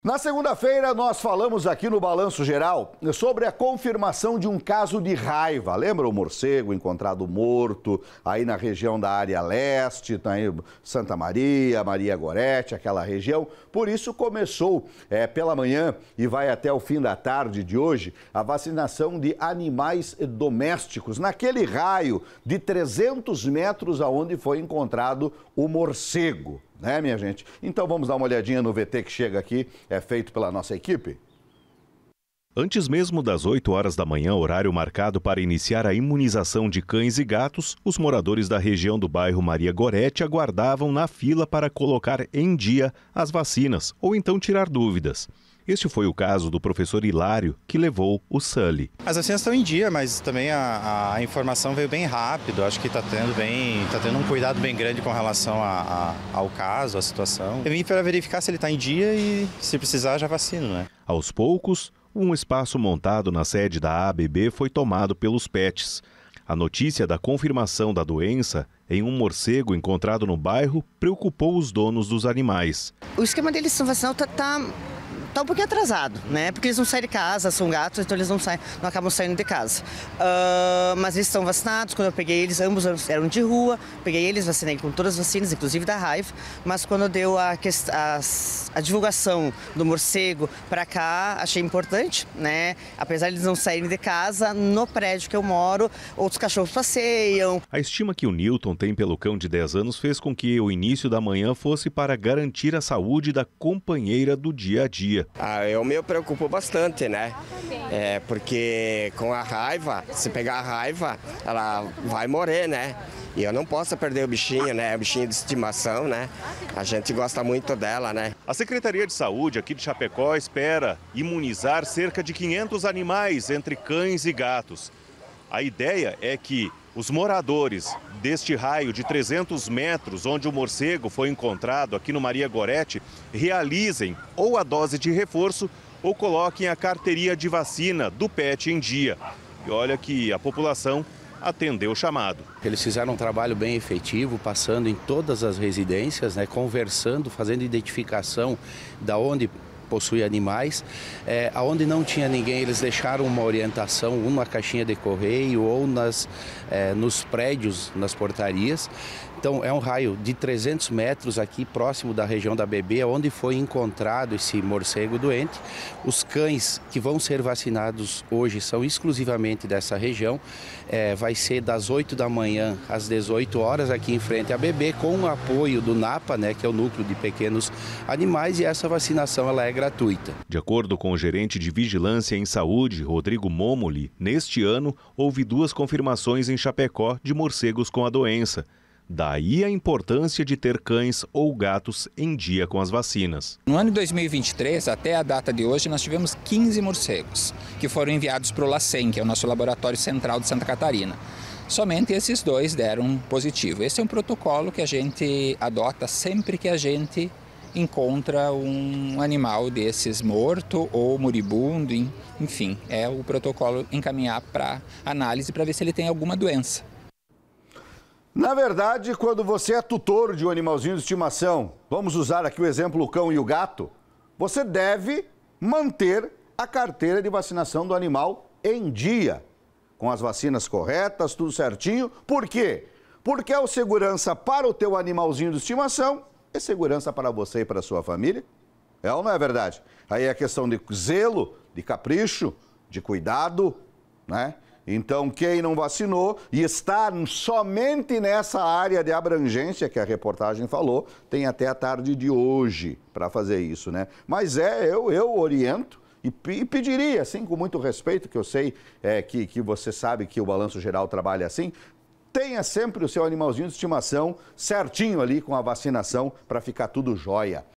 Na segunda-feira, nós falamos aqui no Balanço Geral sobre a confirmação de um caso de raiva. Lembra o morcego encontrado morto aí na região da área leste, tá Santa Maria, Maria Gorete, aquela região? Por isso, começou é, pela manhã e vai até o fim da tarde de hoje a vacinação de animais domésticos, naquele raio de 300 metros aonde foi encontrado o morcego né, minha gente? Então vamos dar uma olhadinha no VT que chega aqui, é feito pela nossa equipe. Antes mesmo das 8 horas da manhã, horário marcado para iniciar a imunização de cães e gatos, os moradores da região do bairro Maria Gorete aguardavam na fila para colocar em dia as vacinas ou então tirar dúvidas. Este foi o caso do professor Hilário, que levou o Sully. As vacinas estão em dia, mas também a, a informação veio bem rápido. Acho que está tendo, bem, tá tendo um cuidado bem grande com relação a, a, ao caso, à situação. É Eu vim para verificar se ele está em dia e, se precisar, já vacino, né? Aos poucos, um espaço montado na sede da ABB foi tomado pelos PETs. A notícia da confirmação da doença em um morcego encontrado no bairro preocupou os donos dos animais. O esquema deles de vacinação está tá, tá Natal tá um pouquinho atrasado, né? Porque eles não saem de casa, são gatos, então eles não saem, não acabam saindo de casa. Uh, mas eles estão vacinados, quando eu peguei eles, ambos eram de rua, peguei eles, vacinei com todas as vacinas, inclusive da raiva, mas quando deu a, a, a divulgação do morcego para cá, achei importante, né? Apesar de eles não saírem de casa, no prédio que eu moro, outros cachorros passeiam. A estima que o Newton tem pelo cão de 10 anos fez com que o início da manhã fosse para garantir a saúde da companheira do dia a dia. Ah, eu me preocupo bastante, né? É, porque com a raiva, se pegar a raiva, ela vai morrer, né? E eu não posso perder o bichinho, né? O bichinho de estimação, né? A gente gosta muito dela, né? A Secretaria de Saúde aqui de Chapecó espera imunizar cerca de 500 animais, entre cães e gatos. A ideia é que os moradores deste raio de 300 metros, onde o morcego foi encontrado aqui no Maria Gorete, realizem ou a dose de reforço ou coloquem a carteirinha de vacina do PET em dia. E olha que a população atendeu o chamado. Eles fizeram um trabalho bem efetivo, passando em todas as residências, né, conversando, fazendo identificação da onde possui animais. É, eh, onde não tinha ninguém, eles deixaram uma orientação, uma caixinha de correio ou nas, é, nos prédios, nas portarias. Então é um raio de 300 metros aqui próximo da região da Bebê, onde foi encontrado esse morcego doente. Os cães que vão ser vacinados hoje são exclusivamente dessa região. É, vai ser das 8 da manhã às 18 horas aqui em frente à Bebê, com o apoio do NAPA, né, que é o núcleo de pequenos animais, e essa vacinação ela é gratuita. De acordo com o gerente de Vigilância em Saúde, Rodrigo Momoli, neste ano houve duas confirmações em Chapecó de morcegos com a doença. Daí a importância de ter cães ou gatos em dia com as vacinas. No ano de 2023, até a data de hoje, nós tivemos 15 morcegos que foram enviados para o LACEN, que é o nosso laboratório central de Santa Catarina. Somente esses dois deram positivo. Esse é um protocolo que a gente adota sempre que a gente encontra um animal desses morto ou moribundo, enfim, é o protocolo encaminhar para análise para ver se ele tem alguma doença. Na verdade, quando você é tutor de um animalzinho de estimação, vamos usar aqui o exemplo o cão e o gato, você deve manter a carteira de vacinação do animal em dia, com as vacinas corretas, tudo certinho. Por quê? Porque é o segurança para o teu animalzinho de estimação é segurança para você e para sua família? É ou não é verdade? Aí é questão de zelo, de capricho, de cuidado, né? Então, quem não vacinou e está somente nessa área de abrangência que a reportagem falou, tem até a tarde de hoje para fazer isso, né? Mas é, eu, eu oriento e, e, pediria, assim, com muito respeito, que eu sei é, que, que você sabe que o Balanço Geral trabalha assim, tenha sempre o seu animalzinho de estimação certinho ali com a vacinação para ficar tudo jóia.